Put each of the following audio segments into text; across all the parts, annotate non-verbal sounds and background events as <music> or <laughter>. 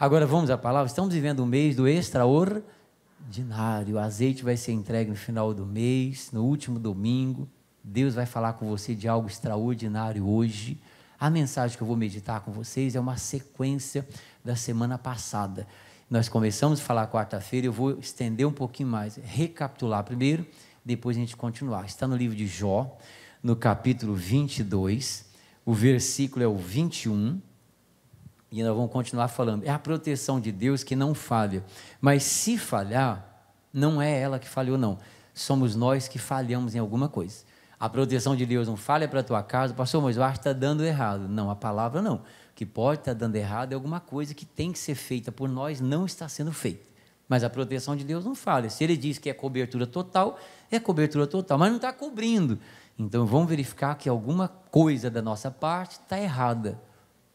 Agora vamos à palavra. Estamos vivendo o um mês do extraordinário. O azeite vai ser entregue no final do mês, no último domingo. Deus vai falar com você de algo extraordinário hoje. A mensagem que eu vou meditar com vocês é uma sequência da semana passada. Nós começamos a falar quarta-feira, eu vou estender um pouquinho mais, recapitular primeiro, depois a gente continuar. Está no livro de Jó, no capítulo 22, o versículo é o 21 e nós vamos continuar falando, é a proteção de Deus que não falha. Mas se falhar, não é ela que falhou, não. Somos nós que falhamos em alguma coisa. A proteção de Deus não falha para a tua casa, pastor, mas eu acho que está dando errado. Não, a palavra não. O que pode estar tá dando errado é alguma coisa que tem que ser feita por nós, não está sendo feita. Mas a proteção de Deus não falha. Se ele diz que é cobertura total, é cobertura total, mas não está cobrindo. Então vamos verificar que alguma coisa da nossa parte está errada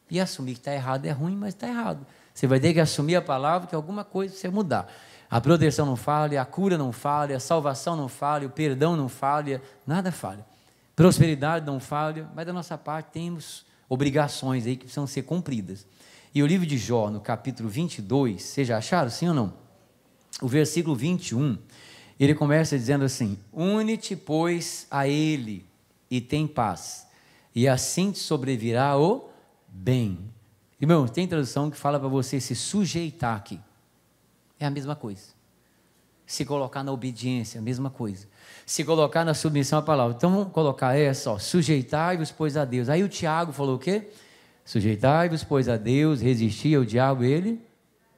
e assumir que está errado é ruim, mas está errado. Você vai ter que assumir a palavra que alguma coisa você mudar. A proteção não falha, a cura não falha, a salvação não falha, o perdão não falha, nada falha. Prosperidade não falha, mas da nossa parte temos obrigações aí que precisam ser cumpridas. E o livro de Jó, no capítulo 22, vocês já acharam, sim ou não? O versículo 21, ele começa dizendo assim: Une-te, pois, a ele e tem paz, e assim te sobrevirá o bem. irmão, tem tradução que fala para você se sujeitar aqui. É a mesma coisa. Se colocar na obediência, a mesma coisa. Se colocar na submissão à palavra. Então vamos colocar essa, é sujeitai-vos, pois, a Deus. Aí o Tiago falou o quê? Sujeitai-vos, pois, a Deus, resistir ao diabo, ele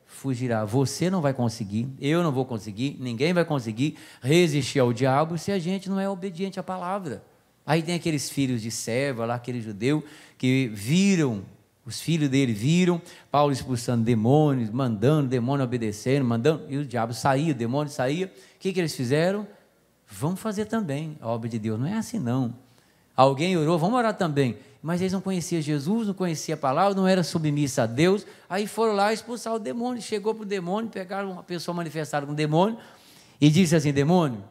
fugirá. Você não vai conseguir, eu não vou conseguir, ninguém vai conseguir resistir ao diabo se a gente não é obediente à palavra. Aí tem aqueles filhos de serva lá, aquele judeu, que viram, os filhos dele viram Paulo expulsando demônios, mandando demônio obedecendo, mandando, e o diabo saía, o demônio saía. O que, que eles fizeram? Vamos fazer também a obra de Deus. Não é assim, não. Alguém orou, vamos orar também. Mas eles não conheciam Jesus, não conheciam a palavra, não era submissa a Deus. Aí foram lá expulsar o demônio. Chegou para o demônio, pegaram uma pessoa manifestada com o demônio e disse assim: Demônio,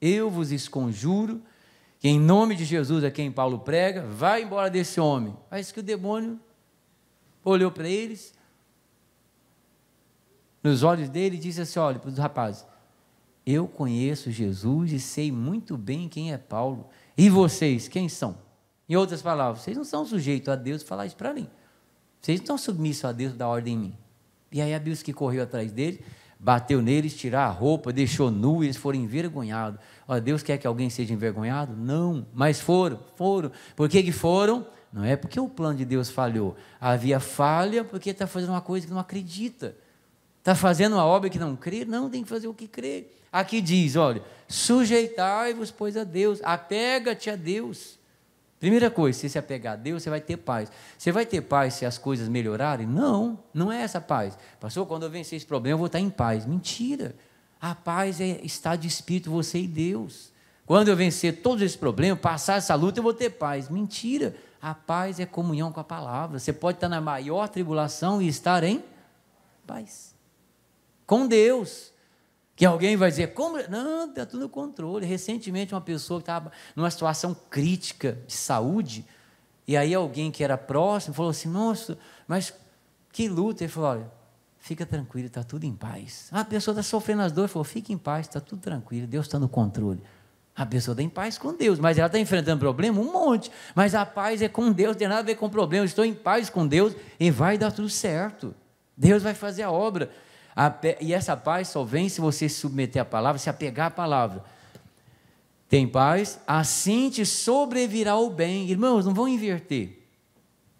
eu vos esconjuro que em nome de Jesus é quem Paulo prega, vai embora desse homem. Aí que o demônio olhou para eles, nos olhos dele e disse assim: olha, para os rapazes, eu conheço Jesus e sei muito bem quem é Paulo. E vocês, quem são? Em outras palavras, vocês não são sujeitos a Deus falar isso para mim. Vocês não estão submissos a Deus da ordem em mim. E aí a Bíblia que correu atrás dele bateu neles, tirar a roupa, deixou nu, eles foram envergonhados. olha Deus quer que alguém seja envergonhado? Não, mas foram, foram. Por que, que foram? Não é porque o plano de Deus falhou. Havia falha porque está fazendo uma coisa que não acredita. Está fazendo uma obra que não crê? Não, tem que fazer o que crê. Aqui diz: olha, sujeitai-vos, pois, a Deus, apega-te a Deus. Primeira coisa, se se apegar a Deus, você vai ter paz. Você vai ter paz se as coisas melhorarem? Não, não é essa paz. Pastor, quando eu vencer esse problema, eu vou estar em paz. Mentira. A paz é estar de espírito você e Deus. Quando eu vencer todos esses problemas, passar essa luta, eu vou ter paz. Mentira. A paz é comunhão com a palavra. Você pode estar na maior tribulação e estar em paz com Deus. Que alguém vai dizer, como? Não, está tudo no controle. Recentemente, uma pessoa que estava numa situação crítica de saúde, e aí alguém que era próximo falou assim: Nossa, mas que luta. Ele falou: Olha, fica tranquilo, está tudo em paz. Ah, a pessoa está sofrendo as dores, falou: Fica em paz, está tudo tranquilo, Deus está no controle. A pessoa está em paz com Deus, mas ela está enfrentando problema um monte. Mas a paz é com Deus, não tem nada a ver com problema. Eu estou em paz com Deus e vai dar tudo certo. Deus vai fazer a obra. E essa paz só vem se você se submeter à palavra, se apegar à palavra. Tem paz, assim te sobrevirá o bem. Irmãos, não vão inverter.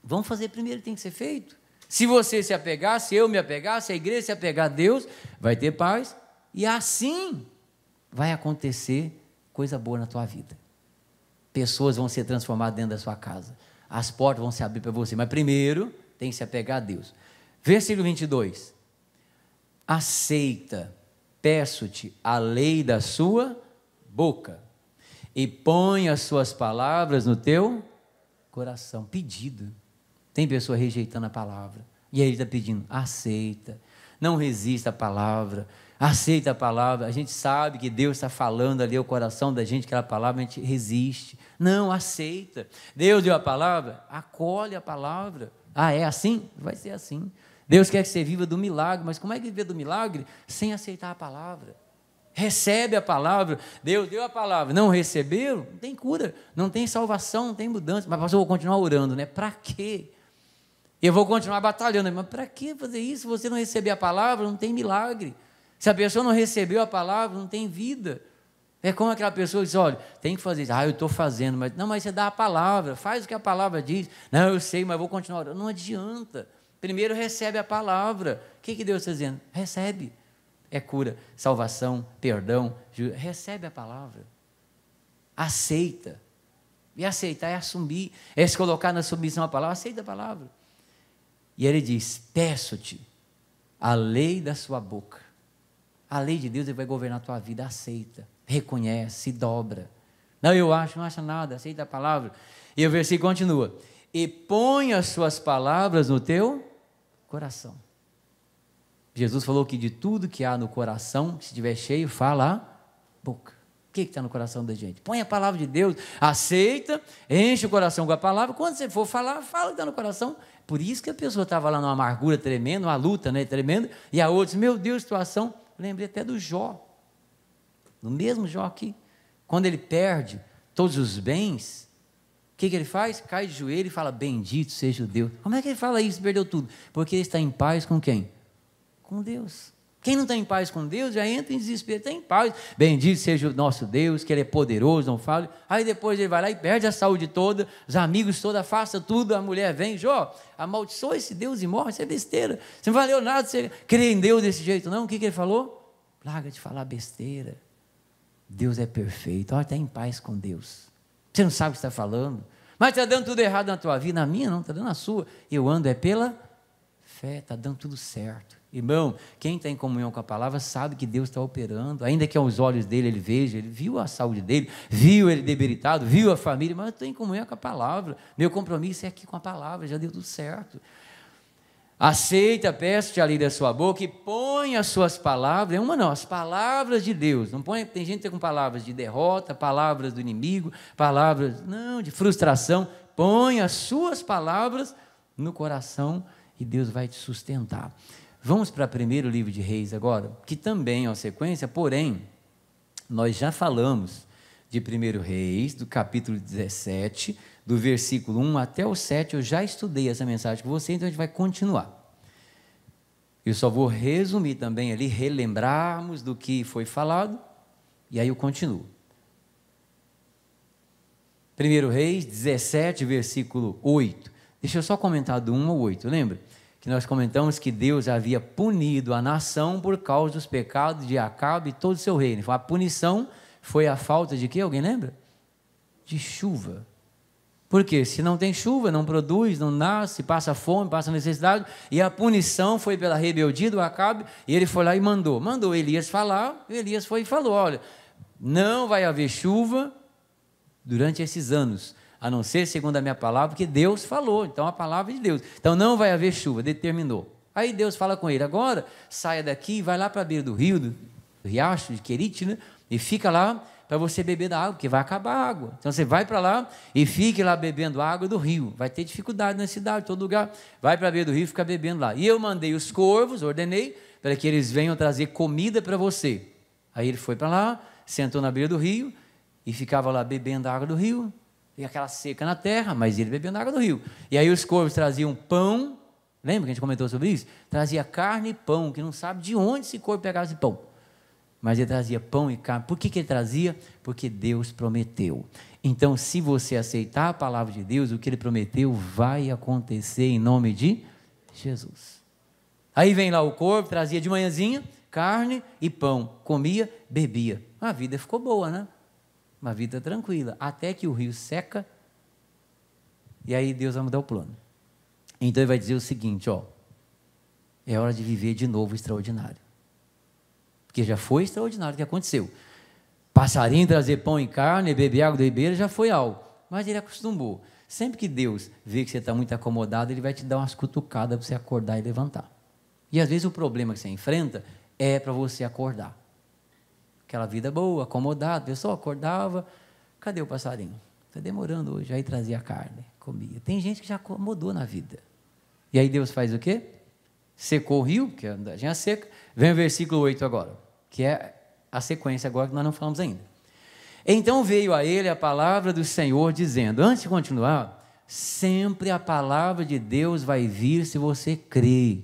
Vamos fazer primeiro, tem que ser feito. Se você se apegar, se eu me apegar, se a igreja se apegar a Deus, vai ter paz. E assim vai acontecer coisa boa na tua vida. Pessoas vão ser transformadas dentro da sua casa. As portas vão se abrir para você. Mas primeiro, tem que se apegar a Deus. Versículo 22 aceita, peço-te, a lei da sua boca e põe as suas palavras no teu coração. Pedido. Tem pessoa rejeitando a palavra. E aí ele está pedindo, aceita. Não resista à palavra. Aceita a palavra. A gente sabe que Deus está falando ali ao coração da gente, aquela palavra, a gente resiste. Não, aceita. Deus deu a palavra, acolhe a palavra. Ah, é assim? Vai ser assim. Deus quer que você viva do milagre, mas como é que viver do milagre sem aceitar a palavra? Recebe a palavra, Deus deu a palavra, não recebeu, não tem cura, não tem salvação, não tem mudança. Mas pastor, eu vou continuar orando, né? Para quê? Eu vou continuar batalhando, mas para que fazer isso? Se você não receber a palavra, não tem milagre. Se a pessoa não recebeu a palavra, não tem vida. É como aquela pessoa que diz: olha, tem que fazer isso. Ah, eu estou fazendo, mas não, mas você dá a palavra, faz o que a palavra diz. Não, eu sei, mas vou continuar. orando. Não adianta. Primeiro recebe a palavra. O que, que Deus está dizendo? Recebe. É cura, salvação, perdão. Recebe a palavra. Aceita. E aceitar é assumir, é se colocar na submissão à palavra, aceita a palavra. E ele diz: Peço-te a lei da sua boca. A lei de Deus vai governar a tua vida, aceita, reconhece, se dobra. Não, eu acho, não acha nada, aceita a palavra. E o versículo continua: E põe as suas palavras no teu coração. Jesus falou que de tudo que há no coração, se estiver cheio, fala a boca. O que está no coração da gente? Põe a palavra de Deus, aceita, enche o coração com a palavra. Quando você for falar, fala o que está no coração. Por isso que a pessoa estava lá numa amargura tremenda, uma luta né, tremenda, e a outra disse, meu Deus, situação. Lembrei até do Jó. No mesmo Jó que, quando ele perde todos os bens, o que, que, ele faz? Cai de joelho e fala: Bendito seja o Deus. Como é que ele fala isso? Perdeu tudo. Porque ele está em paz com quem? Com Deus. Quem não está em paz com Deus já entra em desespero, está em paz. Bendito seja o nosso Deus, que Ele é poderoso, não fale. Aí depois ele vai lá e perde a saúde toda, os amigos toda, faça tudo, a mulher vem, Jó, amaldiçoa esse Deus e morre, isso é besteira. Você não valeu nada, você crê em Deus desse jeito, não? O que, que ele falou? Larga de falar besteira. Deus é perfeito, olha, está em paz com Deus. Você não sabe o que está falando. Mas está dando tudo errado na tua vida. Na minha não, está dando na sua. Eu ando é pela fé, está dando tudo certo. Irmão, quem está em comunhão com a palavra sabe que Deus está operando, ainda que aos olhos dele ele veja, ele viu a saúde dele, viu ele debilitado, viu a família, mas eu estou em comunhão com a palavra. Meu compromisso é aqui com a palavra, já deu tudo certo. Aceita, peço-te ali da sua boca e põe as suas palavras, é uma não, as palavras de Deus. Não põe, tem gente que tá com palavras de derrota, palavras do inimigo, palavras, não, de frustração. Põe as suas palavras no coração e Deus vai te sustentar. Vamos para o primeiro livro de Reis agora, que também é uma sequência, porém, nós já falamos de 1 Reis, do capítulo 17, do versículo 1 até o 7. Eu já estudei essa mensagem com você, então a gente vai continuar. Eu só vou resumir também ali, relembrarmos do que foi falado, e aí eu continuo. 1 Reis 17, versículo 8. Deixa eu só comentar do 1 ao 8, lembra? Que nós comentamos que Deus havia punido a nação por causa dos pecados de Acabe e todo o seu reino. Foi uma punição foi a falta de quê? Alguém lembra? De chuva. Porque se não tem chuva, não produz, não nasce, passa fome, passa necessidade, e a punição foi pela rebeldia do Acabe, e ele foi lá e mandou. Mandou Elias falar, Elias foi e falou: olha, não vai haver chuva durante esses anos, a não ser segundo a minha palavra, que Deus falou, então a palavra de Deus. Então não vai haver chuva, determinou. Aí Deus fala com ele: agora saia daqui e vai lá para a beira do rio, riacho de Querite, né? E fica lá para você beber da água, porque vai acabar a água. Então você vai para lá e fique lá bebendo água do rio. Vai ter dificuldade na cidade, todo lugar. Vai para a beira do rio e fica bebendo lá. E eu mandei os corvos, ordenei, para que eles venham trazer comida para você. Aí ele foi para lá, sentou na beira do rio e ficava lá bebendo a água do rio. E aquela seca na terra, mas ele bebendo a água do rio. E aí os corvos traziam pão. Lembra que a gente comentou sobre isso? Trazia carne e pão, que não sabe de onde esse corvo pegava esse pão mas ele trazia pão e carne. Por que, que ele trazia? Porque Deus prometeu. Então, se você aceitar a palavra de Deus, o que ele prometeu vai acontecer em nome de Jesus. Aí vem lá o corpo, trazia de manhãzinha carne e pão, comia, bebia. A vida ficou boa, né? Uma vida tranquila, até que o rio seca e aí Deus vai mudar o plano. Então ele vai dizer o seguinte, ó, é hora de viver de novo o extraordinário porque já foi extraordinário o que aconteceu. Passarinho trazer pão e carne, beber água da ribeira, já foi algo, mas ele acostumou. Sempre que Deus vê que você está muito acomodado, ele vai te dar umas cutucadas para você acordar e levantar. E às vezes o problema que você enfrenta é para você acordar. Aquela vida boa, acomodado, a pessoa acordava, cadê o passarinho? Está demorando hoje, aí trazia a carne, comia. Tem gente que já acomodou na vida. E aí Deus faz o quê? Secou o rio, é a já seca. Vem o versículo 8 agora que é a sequência agora que nós não falamos ainda. Então veio a ele a palavra do Senhor dizendo: Antes de continuar, sempre a palavra de Deus vai vir se você crê.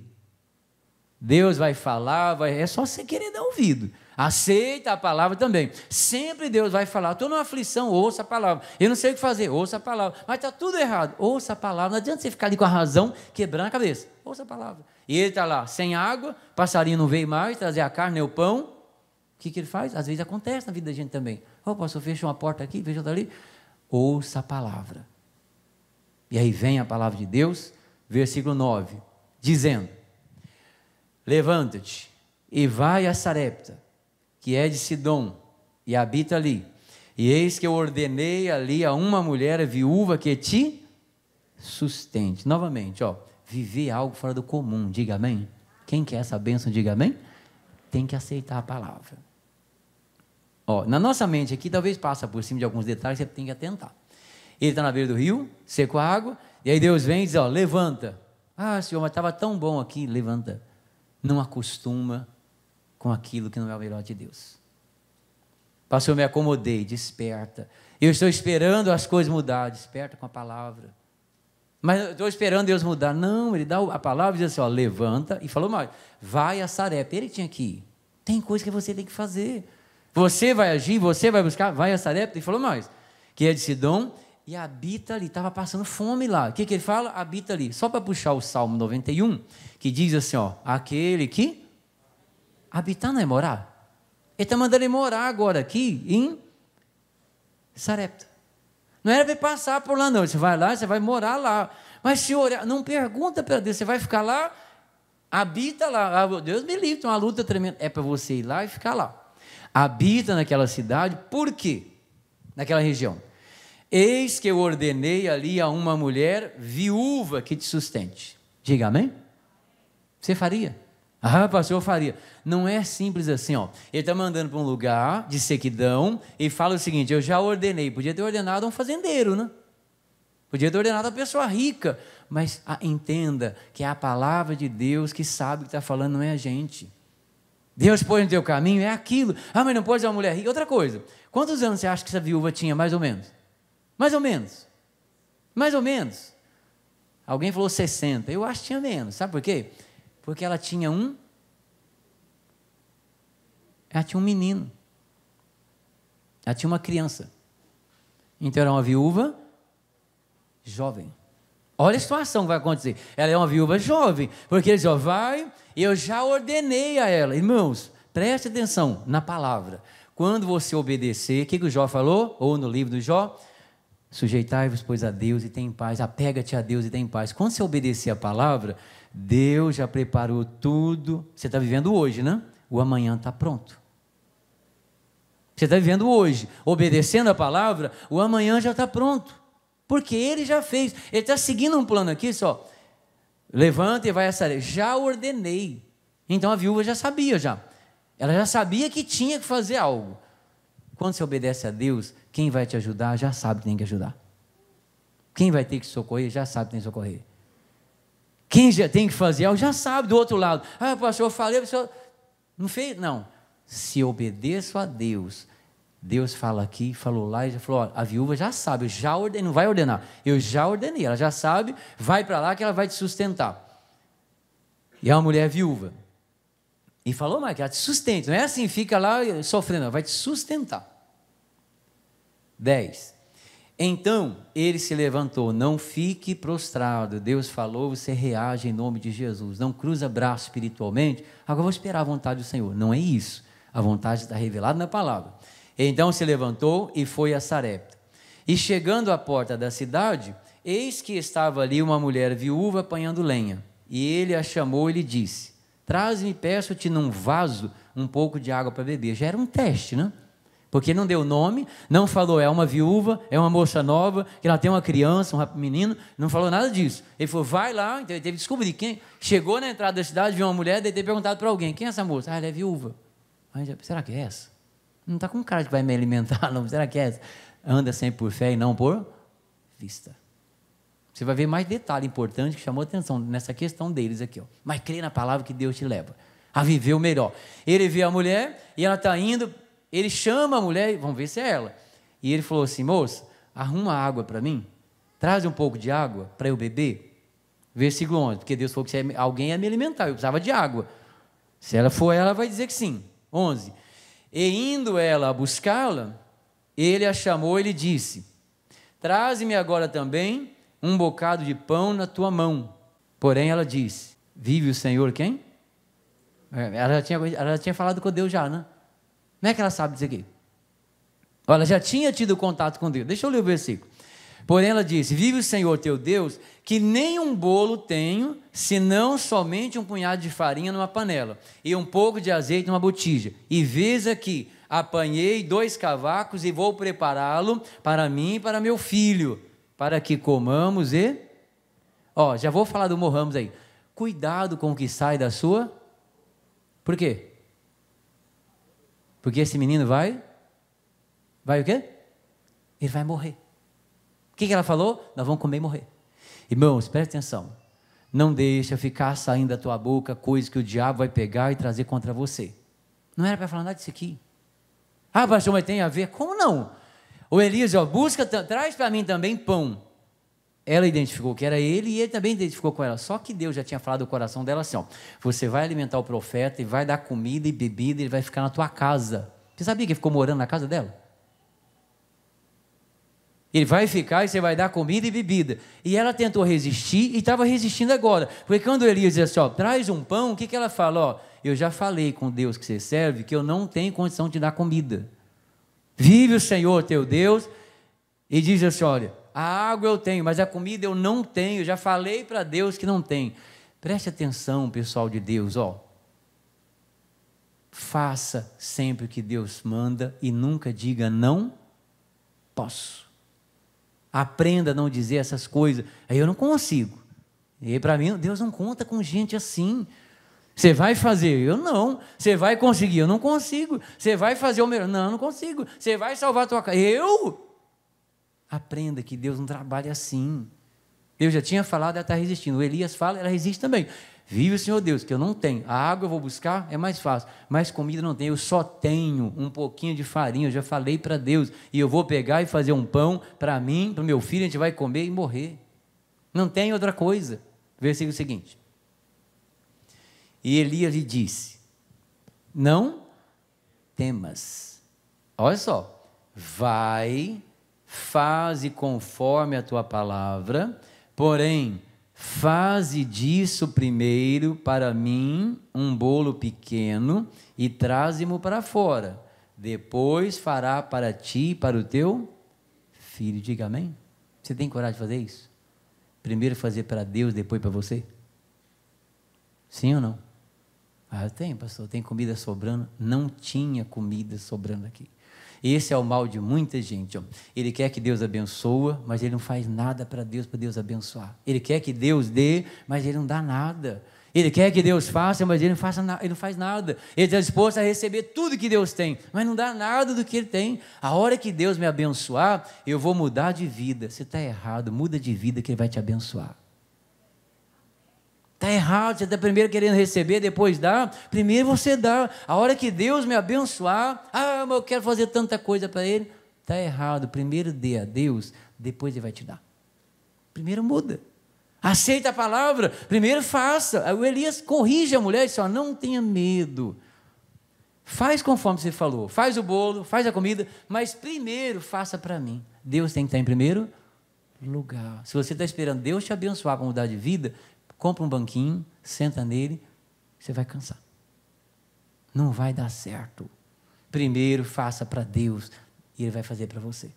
Deus vai falar, vai, é só você querer dar ouvido. Aceita a palavra também. Sempre Deus vai falar. Estou numa aflição, ouça a palavra. Eu não sei o que fazer, ouça a palavra. Mas está tudo errado, ouça a palavra. Não adianta você ficar ali com a razão quebrando a cabeça. Ouça a palavra. E ele está lá, sem água, passarinho não veio mais, trazer a carne e o pão que, que ele faz? Às vezes acontece na vida da gente também. oh, pastor, fecha uma porta aqui, veja outra ali. Ouça a palavra. E aí vem a palavra de Deus, versículo 9, dizendo: Levanta-te e vai a Sarepta, que é de Sidom, e habita ali. E eis que eu ordenei ali a uma mulher viúva que te sustente. Novamente, ó, viver algo fora do comum, diga amém. Quem quer essa bênção, diga amém. Tem que aceitar a palavra. Ó, na nossa mente aqui, talvez passa por cima de alguns detalhes que você tem que atentar. Ele está na beira do rio, seco a água, e aí Deus vem e diz: ó, levanta. Ah, Senhor, mas estava tão bom aqui, levanta. Não acostuma com aquilo que não é o melhor de Deus. Pastor, eu me acomodei, desperta. Eu estou esperando as coisas mudar, desperta com a palavra. Mas eu estou esperando Deus mudar. Não, ele dá a palavra e diz assim: ó, levanta. E falou mais: vai a Sarepta. Ele tinha que ir. Tem coisa que você tem que fazer. Você vai agir, você vai buscar, vai a Sarepta e falou mais, que é de Sidom e habita ali, estava passando fome lá. O que, que ele fala? Habita ali. Só para puxar o Salmo 91, que diz assim, ó, aquele que habitar não é morar. Ele está mandando ele morar agora aqui em Sarepta. Não era para passar por lá não, você vai lá, você vai morar lá. Mas senhor, não pergunta para Deus, você vai ficar lá, habita lá. Ah, Deus me livre, uma luta tremenda. É para você ir lá e ficar lá habita naquela cidade, por quê? Naquela região. Eis que eu ordenei ali a uma mulher viúva que te sustente. Diga amém? Você faria? Ah, pastor, eu faria. Não é simples assim, ó. Ele está mandando para um lugar de sequidão e fala o seguinte: eu já ordenei. Podia ter ordenado a um fazendeiro, né? Podia ter ordenado a pessoa rica. Mas ah, entenda que é a palavra de Deus que sabe o que está falando, não é a gente. Deus põe no teu caminho, é aquilo. Ah, mas não pode ser uma mulher rica. Outra coisa, quantos anos você acha que essa viúva tinha, mais ou menos? Mais ou menos. Mais ou menos. Alguém falou 60. Eu acho que tinha menos. Sabe por quê? Porque ela tinha um. Ela tinha um menino. Ela tinha uma criança. Então era uma viúva jovem. Olha a situação que vai acontecer. Ela é uma viúva jovem, porque ele diz: ó, vai, eu já ordenei a ela. Irmãos, preste atenção na palavra. Quando você obedecer, o que, que o Jó falou? Ou no livro do Jó? Sujeitai-vos, pois, a Deus e tem paz. Apega-te a Deus e tem paz. Quando você obedecer a palavra, Deus já preparou tudo. Você está vivendo hoje, né? O amanhã está pronto. Você está vivendo hoje. Obedecendo a palavra, o amanhã já está pronto porque ele já fez. Ele está seguindo um plano aqui, só. Levanta e vai essa areia. Já ordenei. Então a viúva já sabia já. Ela já sabia que tinha que fazer algo. Quando você obedece a Deus, quem vai te ajudar já sabe que tem que ajudar. Quem vai ter que socorrer já sabe que tem que socorrer. Quem já tem que fazer algo já sabe do outro lado. Ah, pastor, eu falei, o senhor não fez? Não. Se obedeço a Deus, Deus fala aqui, falou lá e já falou: ó, a viúva já sabe, eu já ordenei, não vai ordenar, eu já ordenei, ela já sabe, vai para lá que ela vai te sustentar. E é uma mulher viúva. E falou, mas ela te sustenta, não é assim, fica lá sofrendo, ela vai te sustentar. 10. Então ele se levantou, não fique prostrado. Deus falou, você reage em nome de Jesus. Não cruza braço espiritualmente. Agora vou esperar a vontade do Senhor. Não é isso. A vontade está revelada na palavra. Então se levantou e foi a Sarepta. E chegando à porta da cidade, eis que estava ali uma mulher viúva apanhando lenha. E ele a chamou e lhe disse: Traz-me, peço-te, num vaso, um pouco de água para beber. Já era um teste, né? Porque não deu nome, não falou, é uma viúva, é uma moça nova, que ela tem uma criança, um menino, não falou nada disso. Ele falou, vai lá, então ele teve que descobrir quem. Chegou na entrada da cidade, viu uma mulher, deve ter perguntado para alguém: quem é essa moça? Ah, ela é viúva. Aí, será que é essa? Não está com cara que vai me alimentar, não. Será que é? Anda sempre por fé e não por vista. Você vai ver mais detalhe importante que chamou atenção nessa questão deles aqui. Ó. Mas crê na palavra que Deus te leva a viver o melhor. Ele vê a mulher e ela está indo, ele chama a mulher, vamos ver se é ela. E ele falou assim: moça, arruma água para mim, traz um pouco de água para eu beber. Versículo 11, porque Deus falou que é alguém ia me alimentar, eu precisava de água. Se ela for, ela vai dizer que sim. 11. E indo ela a buscá-la, ele a chamou e lhe disse: Traze-me agora também um bocado de pão na tua mão. Porém, ela disse: Vive o Senhor quem? É, ela já tinha, ela já tinha falado com Deus já, né? Como é que ela sabe disso aqui? Ela já tinha tido contato com Deus. Deixa eu ler o versículo. Porém, ela disse: Vive o Senhor teu Deus, que nem um bolo tenho, senão somente um punhado de farinha numa panela, e um pouco de azeite numa botija. E vês aqui, apanhei dois cavacos e vou prepará-lo para mim e para meu filho, para que comamos e. Ó, já vou falar do morramos aí. Cuidado com o que sai da sua. Por quê? Porque esse menino vai. Vai o quê? Ele vai morrer. O que, ela falou? Nós vamos comer e morrer. Irmãos, preste atenção. Não deixa ficar saindo da tua boca coisa que o diabo vai pegar e trazer contra você. Não era para falar nada disso aqui. Ah, pastor, mas tem a ver? Como não? O Elias, ó, busca, traz para mim também pão. Ela identificou que era ele e ele também identificou com ela. Só que Deus já tinha falado do coração dela assim: ó, você vai alimentar o profeta e vai dar comida e bebida, e ele vai ficar na tua casa. Você sabia que ele ficou morando na casa dela? Ele vai ficar e você vai dar comida e bebida. E ela tentou resistir e estava resistindo agora. Porque quando Elias diz assim, ó, traz um pão, o que, que ela fala? Ó, eu já falei com Deus que você serve que eu não tenho condição de dar comida. Vive o Senhor teu Deus e diz assim, olha, a água eu tenho, mas a comida eu não tenho. Eu já falei para Deus que não tem. Preste atenção, pessoal de Deus, ó. Faça sempre o que Deus manda e nunca diga não posso. Aprenda a não dizer essas coisas. Aí eu não consigo. E para mim, Deus não conta com gente assim. Você vai fazer? Eu não. Você vai conseguir? Eu não consigo. Você vai fazer o melhor? Não, eu não consigo. Você vai salvar a tua casa? Eu? Aprenda que Deus não trabalha assim. Eu já tinha falado, ela está resistindo. O Elias fala, ela resiste também. Vive o Senhor Deus, que eu não tenho. A água eu vou buscar, é mais fácil. Mas comida não tenho, eu só tenho um pouquinho de farinha. Eu já falei para Deus. E eu vou pegar e fazer um pão para mim, para o meu filho, a gente vai comer e morrer. Não tem outra coisa. Versículo seguinte. E Elias lhe disse: Não temas. Olha só. Vai, faze conforme a tua palavra, porém Faze disso primeiro para mim um bolo pequeno e traze-mo para fora. Depois fará para ti e para o teu filho. Diga amém. Você tem coragem de fazer isso? Primeiro fazer para Deus, depois para você? Sim ou não? Ah, tem, pastor. Tem comida sobrando? Não tinha comida sobrando aqui. Esse é o mal de muita gente. Ele quer que Deus abençoa, mas ele não faz nada para Deus, para Deus abençoar. Ele quer que Deus dê, mas ele não dá nada. Ele quer que Deus faça, mas ele não, faça ele não faz nada. Ele está disposto a receber tudo que Deus tem, mas não dá nada do que ele tem. A hora que Deus me abençoar, eu vou mudar de vida. Você está errado, muda de vida que ele vai te abençoar. Está errado, você está primeiro querendo receber, depois dá. Primeiro você dá. A hora que Deus me abençoar, ah, mas eu quero fazer tanta coisa para Ele. Está errado. Primeiro dê a Deus, depois Ele vai te dar. Primeiro muda. Aceita a palavra, primeiro faça. O Elias corrige a mulher e diz: assim, não tenha medo. Faz conforme você falou. Faz o bolo, faz a comida, mas primeiro faça para mim. Deus tem que estar em primeiro lugar. Se você está esperando Deus te abençoar com mudar de vida, compra um banquinho, senta nele, você vai cansar. Não vai dar certo. Primeiro faça para Deus e Ele vai fazer para você.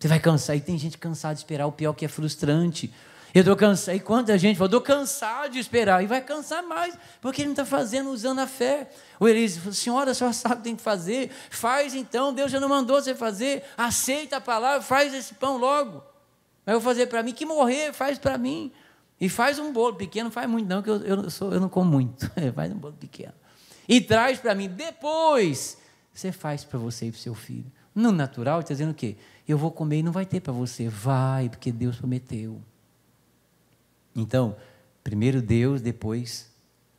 Você vai cansar. E tem gente cansada de esperar, o pior que é frustrante. Eu estou cansado. E quanta gente falou, estou cansado de esperar. E vai cansar mais, porque ele não está fazendo, usando a fé. O Elias falou, senhora, a senhora sabe o que tem que fazer. Faz então, Deus já não mandou você fazer. Aceita a palavra, faz esse pão logo. Mas eu vou fazer para mim. Que morrer, faz para mim. E faz um bolo pequeno, faz muito não, que eu, eu, sou, eu não como muito. <laughs> É, faz um bolo pequeno. E traz para mim. Depois, você faz para você e para o seu filho. No natural, está dizendo o quê? Eu vou comer e não vai ter para você. Vai, porque Deus prometeu. Então, primeiro Deus, depois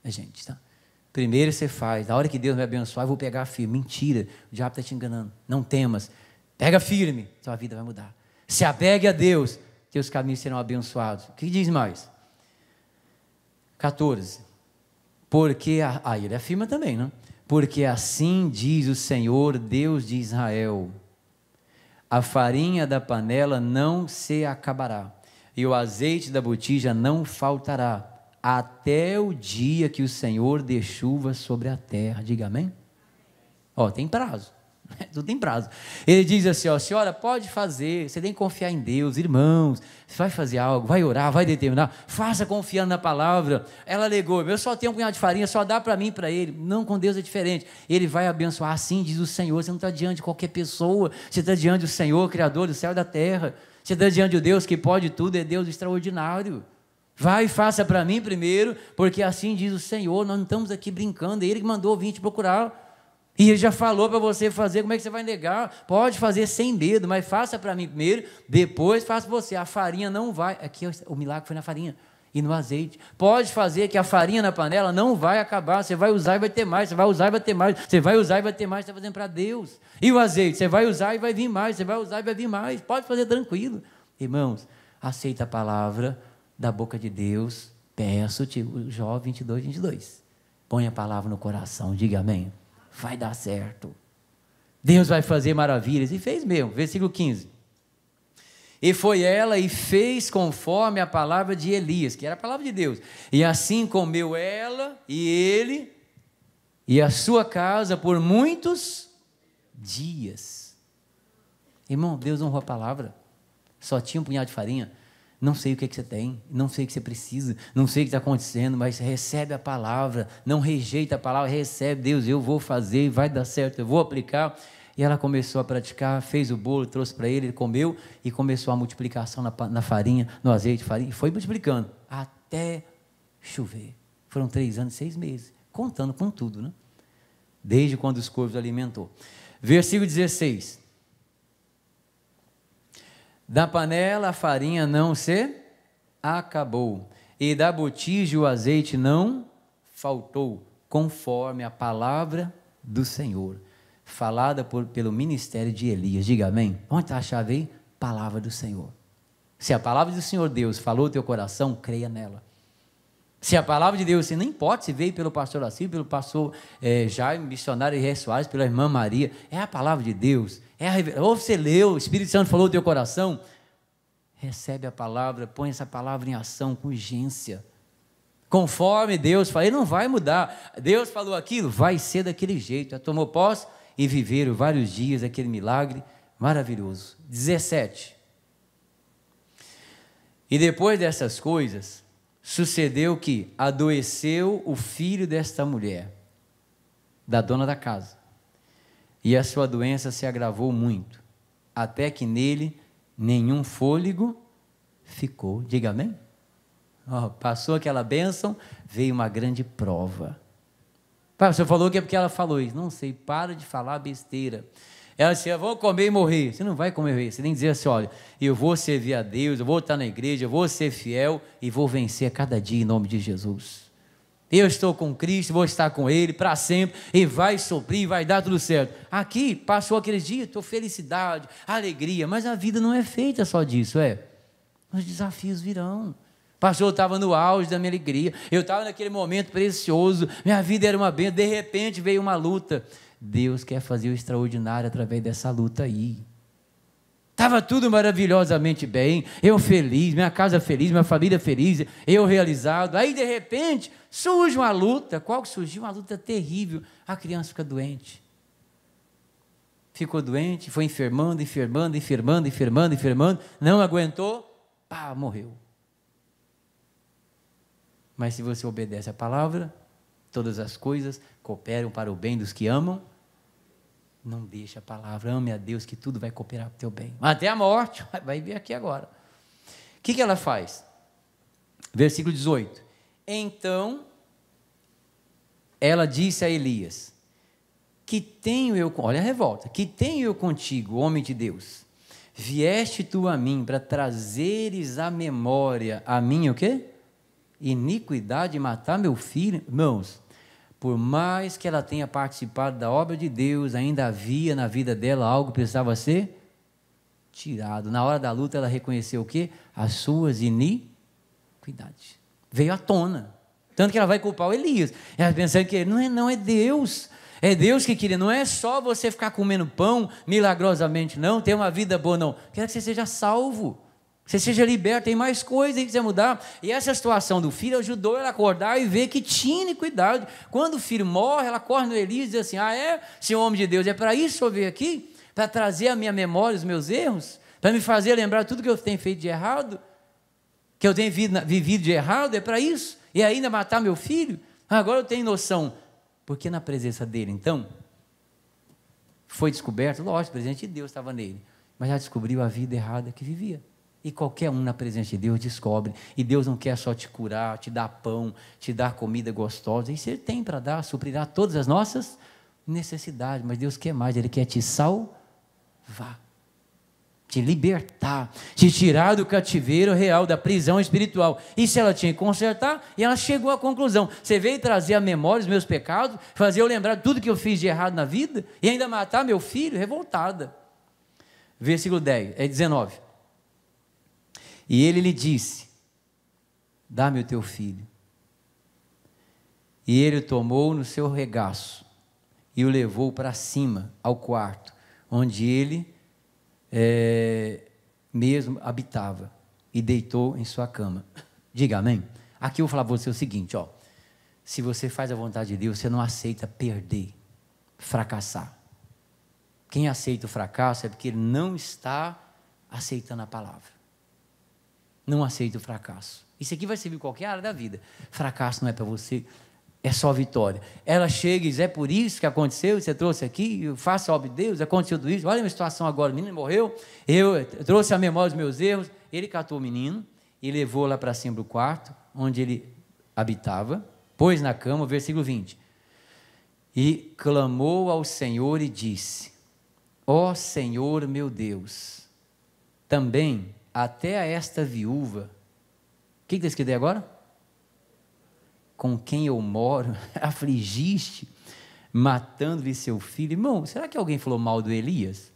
a gente, tá? Primeiro você faz, na hora que Deus me abençoar, eu vou pegar firme. Mentira, o diabo está te enganando. Não temas. Pega firme, sua vida vai mudar. Se apegue a Deus, teus caminhos serão abençoados. O que diz mais? 14. Porque, a, aí ele afirma é também, né? Porque assim diz o Senhor, Deus de Israel: a farinha da panela não se acabará, e o azeite da botija não faltará, até o dia que o Senhor dê chuva sobre a terra. Diga amém? Ó, tem prazo. <laughs> Tudo tem prazo. Ele diz assim: ó, senhora, pode fazer, você tem que confiar em Deus, irmãos, você vai fazer algo, vai orar, vai determinar, faça confiando na palavra. Ela alegou: eu só tenho um punhado de farinha, só dá para mim para ele. Não, com Deus é diferente. Ele vai abençoar, assim diz o Senhor. Você não está diante de qualquer pessoa, você está diante do Senhor, Criador do céu e da terra. Você está diante de Deus que pode tudo, é Deus extraordinário. Vai e faça para mim primeiro, porque assim diz o Senhor, nós não estamos aqui brincando, é Ele que mandou vir te procurar. E ele já falou para você fazer, como é que você vai negar? Pode fazer sem medo, mas faça para mim primeiro, depois faça você. A farinha não vai. Aqui é o milagre foi na farinha e no azeite. Pode fazer que a farinha na panela não vai acabar. Você vai usar e vai ter mais. Você vai usar e vai ter mais. Você vai usar e vai ter mais. Você está fazendo para Deus. E o azeite? Você vai usar e vai vir mais. Você vai usar e vai vir mais. Pode fazer tranquilo. Irmãos, aceita a palavra da boca de Deus. Peço-te. Jó 22, 22. Põe a palavra no coração. Diga amém vai dar certo. Deus vai fazer maravilhas. E fez mesmo, versículo 15. E foi ela e fez conforme a palavra de Elias, que era a palavra de Deus. E assim comeu ela e ele e a sua casa por muitos dias. Irmão, Deus honrou a palavra. Só tinha um punhado de farinha. Não sei o que, é que você tem, não sei o que você precisa, não sei o que está acontecendo, mas recebe a palavra, não rejeita a palavra, recebe, Deus, eu vou fazer, vai dar certo, eu vou aplicar. E ela começou a praticar, fez o bolo, trouxe para ele, ele comeu e começou a multiplicação na, na farinha, no azeite, farinha, e foi multiplicando até chover. Foram três anos, seis meses, contando com tudo, né? Desde quando os corvos alimentou. Versículo 16. Da panela a farinha não se acabou, e da botija o azeite não faltou, conforme a palavra do Senhor, falada por, pelo ministério de Elias. Diga amém. Onde está a chave aí? Palavra do Senhor. Se a palavra do Senhor Deus falou o teu coração, creia nela. Se a palavra de Deus, se assim, nem pode, se veio pelo pastor Laci, pelo pastor é, Jaime, missionário e Soares, pela irmã Maria, é a palavra de Deus, é a ou você leu, o Espírito Santo falou no teu coração, recebe a palavra, põe essa palavra em ação com urgência, conforme Deus fala, ele não vai mudar, Deus falou aquilo, vai ser daquele jeito, tomou posse e viveram vários dias aquele milagre maravilhoso, 17, e depois dessas coisas, Sucedeu que adoeceu o filho desta mulher, da dona da casa, e a sua doença se agravou muito, até que nele nenhum fôlego ficou. Diga amém. Oh, passou aquela bênção, veio uma grande prova. Pai, o senhor falou que é porque ela falou isso. Não sei, para de falar besteira. Ela disse, vou comer e morrer. Você não vai comer e morrer. Você tem que dizer assim, olha, eu vou servir a Deus, eu vou estar na igreja, eu vou ser fiel e vou vencer a cada dia em nome de Jesus. Eu estou com Cristo, vou estar com Ele para sempre, e vai suprir, vai dar tudo certo. Aqui passou aquele dia, estou felicidade, alegria, mas a vida não é feita só disso, é. Os desafios virão. Pastor, eu estava no auge da minha alegria, eu estava naquele momento precioso, minha vida era uma bênção, de repente veio uma luta. Deus quer fazer o extraordinário através dessa luta aí. Estava tudo maravilhosamente bem, eu feliz, minha casa feliz, minha família feliz, eu realizado. Aí, de repente, surge uma luta. Qual que surgiu? Uma luta terrível. A criança fica doente. Ficou doente, foi enfermando, enfermando, enfermando, enfermando, enfermando, não aguentou, pá, morreu. Mas se você obedece à palavra, todas as coisas cooperam para o bem dos que amam não deixa a palavra. Ame a Deus que tudo vai cooperar para o teu bem. Até a morte. <laughs> Vai vir aqui agora. O que, que ela faz? Versículo 18. Então, ela disse a Elias: Que tenho eu. Olha a revolta. Que tenho eu contigo, homem de Deus? Vieste tu a mim para trazeres à memória a minha o quê? Iniquidade matar meu filho? Irmãos, por mais que ela tenha participado da obra de Deus, ainda havia na vida dela algo que precisava ser tirado. Na hora da luta, ela reconheceu o quê? As suas iniquidades. Veio à tona. Tanto que ela vai culpar o Elias. Ela pensando que não é, não, é Deus. É Deus que queria. Não é só você ficar comendo pão milagrosamente, não. Ter uma vida boa, não. Quero que você seja salvo. Você seja liberto, tem mais coisa e que mudar. E essa situação do filho ajudou ela a acordar e ver que tinha iniquidade. Quando o filho morre, ela corre no Elias e diz assim: Ah, é, senhor homem de Deus, é para isso que eu veio aqui? Para trazer à minha memória os meus erros? Para me fazer lembrar tudo que eu tenho feito de errado? Que eu tenho vivido de errado? É para isso? E ainda matar meu filho? Ah, agora eu tenho noção. Porque na presença dele, então, foi descoberto, lógico, o presente de Deus estava nele, mas já descobriu a vida errada que vivia. E qualquer um na presença de Deus descobre. E Deus não quer só te curar, te dar pão, te dar comida gostosa. Isso Ele tem para dar, suprirá todas as nossas necessidades. Mas Deus quer mais, Ele quer te salvar, te libertar, te tirar do cativeiro real, da prisão espiritual. E se ela tinha que consertar e ela chegou à conclusão. Você veio trazer à memória os meus pecados, fazer eu lembrar tudo que eu fiz de errado na vida e ainda matar meu filho? Revoltada. Versículo 10, é 19. E ele lhe disse: Dá-me o teu filho. E ele o tomou no seu regaço e o levou para cima, ao quarto, onde ele é, mesmo habitava, e deitou em sua cama. Diga amém. Aqui eu vou falar para você o seguinte: ó, se você faz a vontade de Deus, você não aceita perder, fracassar. Quem aceita o fracasso é porque ele não está aceitando a palavra. Não aceite o fracasso. Isso aqui vai servir qualquer área da vida. Fracasso não é para você, é só vitória. Ela chega e diz: é por isso que aconteceu, você trouxe aqui, faça obra de Deus, aconteceu tudo isso. Olha a minha situação agora: o menino morreu, eu eh, trouxe a memória dos meus erros. Ele catou o menino e levou lá para cima do quarto, onde ele habitava, pôs na cama, versículo 20. E clamou ao Senhor e disse: Ó oh Senhor meu Deus, também até a esta viúva. O que está escrito aí agora? Com quem eu moro, <laughs> afligiste, matando-lhe seu filho. Irmão, será que alguém falou mal do Elias?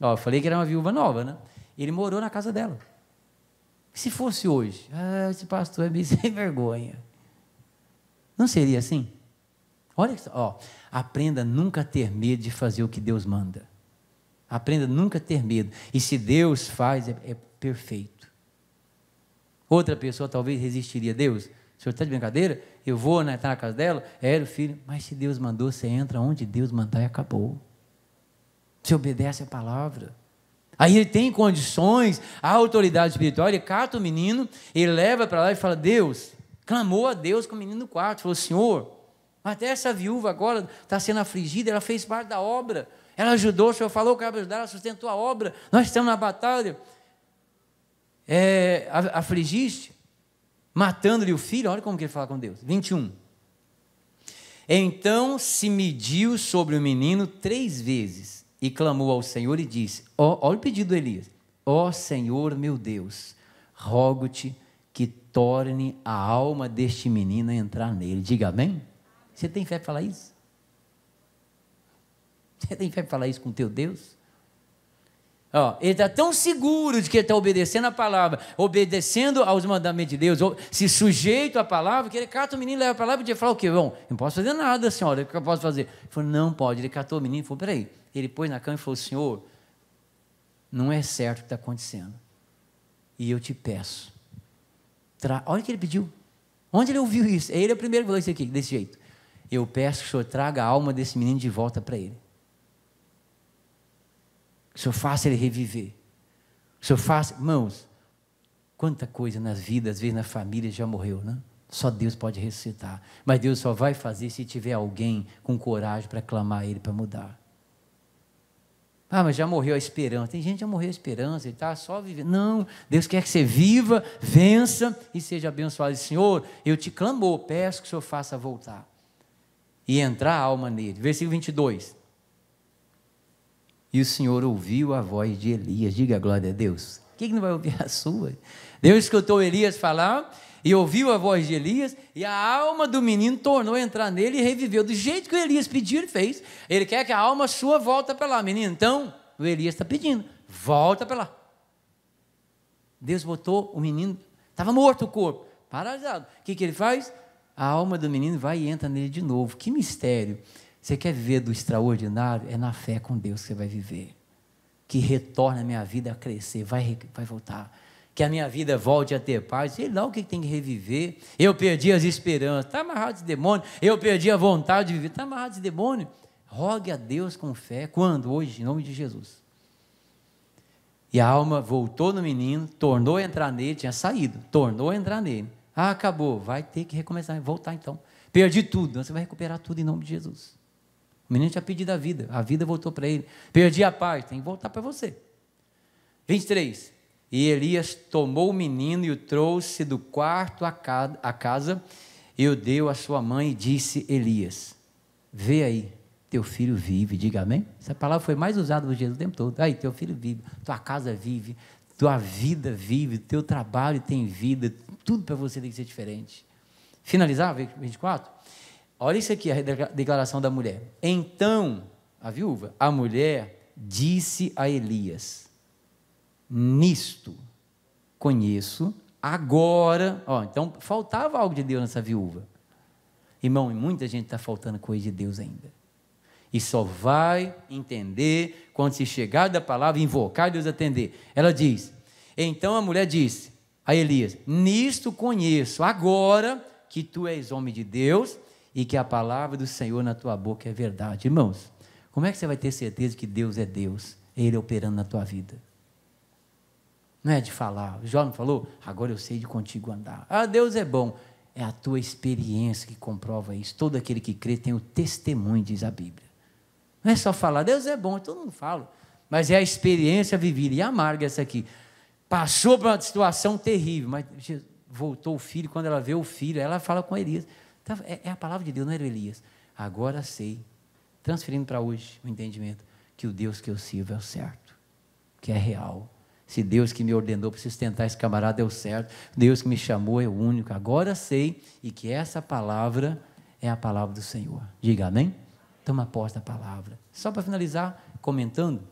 Ó, eu falei que era uma viúva nova, né? Ele morou na casa dela. se fosse hoje? Ah, esse pastor é meio <laughs> sem vergonha. Não seria assim? Olha, ó, aprenda nunca a ter medo de fazer o que Deus manda. Aprenda nunca ter medo. E se Deus faz, é, é perfeito. Outra pessoa talvez resistiria. Deus, o senhor está de brincadeira? Eu vou na, né, tá na casa dela? Era é, o filho. Mas se Deus mandou, você entra onde Deus mandar e acabou. Você obedece a palavra. Aí ele tem condições, a autoridade espiritual, ele cata o menino, ele leva para lá e fala: Deus, clamou a Deus com o menino no quarto, falou: Senhor, até essa viúva agora está sendo afligida, ela fez parte da obra ela ajudou, o Senhor falou o cabelo ela sustentou a obra, nós estamos na batalha. É, afligiste, matando-lhe o filho, olha como que ele fala com Deus. 21. Então se mediu sobre o menino três vezes e clamou ao Senhor e disse: ó, Olha o pedido de Elias: Ó Senhor meu Deus, rogo-te que torne a alma deste menino a entrar nele. Diga amém. Você tem fé para falar isso? Você tem fé para falar isso com teu Deus? Ó, ele está tão seguro de que ele está obedecendo a palavra, obedecendo aos mandamentos de Deus, se sujeito à palavra, que ele cata o menino, leva a palavra e ele fala o quê? Bom, não posso fazer nada, senhora, o que eu posso fazer? Ele falou, não pode. Ele catou o menino e falou, peraí. Ele pôs na cama e falou, senhor, não é certo o que está acontecendo. E eu te peço. Tra... Olha o que ele pediu. Onde ele ouviu isso? Ele é o primeiro que falou isso aqui, desse jeito. Eu peço que o senhor traga a alma desse menino de volta para ele. O Senhor faça ele reviver. O Senhor faça. Irmãos, quanta coisa nas vidas, às vezes na família já morreu, né? Só Deus pode ressuscitar. Mas Deus só vai fazer se tiver alguém com coragem para clamar a Ele para mudar. Ah, mas já morreu a esperança. Tem gente que já morreu a esperança e está só vivendo. Não, Deus quer que você viva, vença e seja abençoado. Senhor, eu te clamo, peço que o Senhor faça voltar. E entrar a alma nele. Versículo 22. E o Senhor ouviu a voz de Elias. Diga glória a Deus. Quem não vai ouvir a sua? Deus escutou Elias falar e ouviu a voz de Elias, e a alma do menino tornou a entrar nele e reviveu. Do jeito que o Elias pediu, ele fez. Ele quer que a alma sua volte para lá, menino. Então, o Elias está pedindo, volta para lá. Deus botou o menino, estava morto o corpo, paralisado. O que, que ele faz? A alma do menino vai e entra nele de novo. Que mistério! Você quer viver do extraordinário? É na fé com Deus que você vai viver. Que retorna a minha vida a crescer, vai, vai voltar. Que a minha vida volte a ter paz. Sei lá o que tem que reviver. Eu perdi as esperanças. Está amarrado de demônio. Eu perdi a vontade de viver. Está amarrado de demônio. Rogue a Deus com fé. Quando? Hoje, em nome de Jesus. E a alma voltou no menino, tornou a entrar nele, tinha saído, tornou a entrar nele. Ah, acabou, vai ter que recomeçar, voltar então. Perdi tudo, você vai recuperar tudo em nome de Jesus. O menino tinha pedido a vida, a vida voltou para ele. Perdi a paz, tem que voltar para você. 23. E Elias tomou o menino e o trouxe do quarto à casa e o deu à sua mãe e disse: Elias, vê aí, teu filho vive. Diga amém. Essa palavra foi mais usada por Jesus o tempo todo. Aí, teu filho vive, tua casa vive, tua vida vive, teu trabalho tem vida, tudo para você tem que ser diferente. Finalizar, 24? Olha isso aqui, a declaração da mulher. Então, a viúva, a mulher disse a Elias: Nisto conheço agora. Ó, então, faltava algo de Deus nessa viúva. Irmão, e muita gente está faltando coisa de Deus ainda. E só vai entender quando se chegar da palavra, invocar Deus atender. Ela diz: Então a mulher disse a Elias: Nisto conheço agora que tu és homem de Deus e que a palavra do Senhor na tua boca é verdade. Irmãos, como é que você vai ter certeza que Deus é Deus? Ele operando na tua vida. Não é de falar. Jó não falou? Agora eu sei de contigo andar. Ah, Deus é bom. É a tua experiência que comprova isso. Todo aquele que crê tem o testemunho, diz a Bíblia. Não é só falar, Deus é bom, todo mundo fala. Mas é a experiência vivida e amarga essa aqui. Passou por uma situação terrível, mas voltou o filho, quando ela vê o filho, ela fala com Elias. É, é a palavra de Deus, não era Elias. Agora sei, transferindo para hoje o entendimento, que o Deus que eu sirvo é o certo, que é real. Se Deus que me ordenou para sustentar esse camarada é o certo, Deus que me chamou é o único. Agora sei e que essa palavra é a palavra do Senhor. Diga amém? Toma posse da palavra. Só para finalizar, comentando,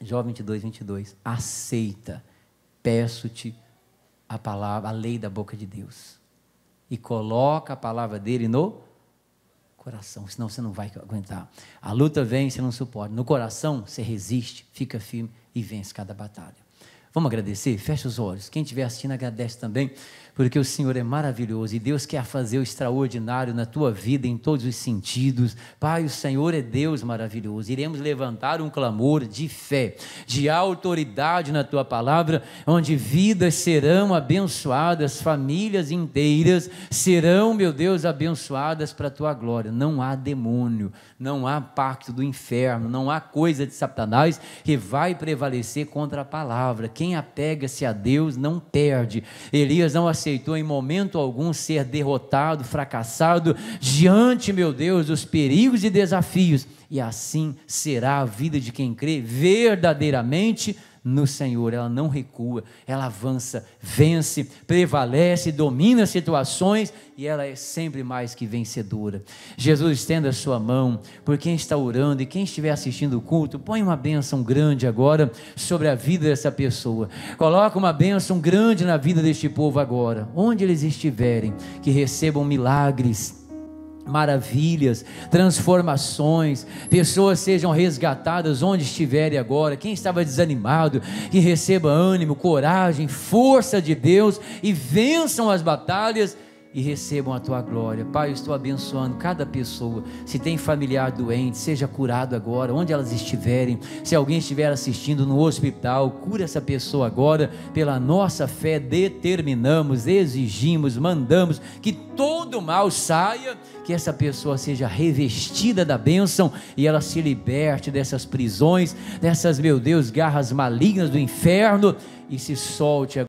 Jó 22, 22. Aceita, peço-te a palavra, a lei da boca de Deus e coloca a palavra dele no coração, senão você não vai aguentar. A luta vem, você não suporta. No coração, você resiste, fica firme e vence cada batalha. Vamos agradecer? Fecha os olhos. Quem estiver assistindo, agradece também porque o Senhor é maravilhoso e Deus quer fazer o extraordinário na tua vida em todos os sentidos. Pai, o Senhor é Deus maravilhoso. Iremos levantar um clamor de fé, de autoridade na tua palavra, onde vidas serão abençoadas, famílias inteiras serão, meu Deus, abençoadas para a tua glória. Não há demônio, não há pacto do inferno, não há coisa de Satanás que vai prevalecer contra a palavra. Quem apega-se a Deus não perde. Elias não aceitou em momento algum ser derrotado, fracassado, diante, meu Deus, dos perigos e desafios. E assim será a vida de quem crê verdadeiramente no Senhor, ela não recua, ela avança, vence, prevalece, domina situações e ela é sempre mais que vencedora. Jesus, estenda a sua mão por quem está orando e quem estiver assistindo o culto, põe uma bênção grande agora sobre a vida dessa pessoa. Coloca uma bênção grande na vida deste povo agora, onde eles estiverem, que recebam milagres maravilhas, transformações, pessoas sejam resgatadas onde estiverem agora. Quem estava desanimado, que receba ânimo, coragem, força de Deus e vençam as batalhas e recebam a tua glória. Pai, eu estou abençoando cada pessoa. Se tem familiar doente, seja curado agora, onde elas estiverem. Se alguém estiver assistindo no hospital, cura essa pessoa agora. Pela nossa fé, determinamos, exigimos, mandamos que todo mal saia, que essa pessoa seja revestida da bênção e ela se liberte dessas prisões, dessas, meu Deus, garras malignas do inferno e se solte agora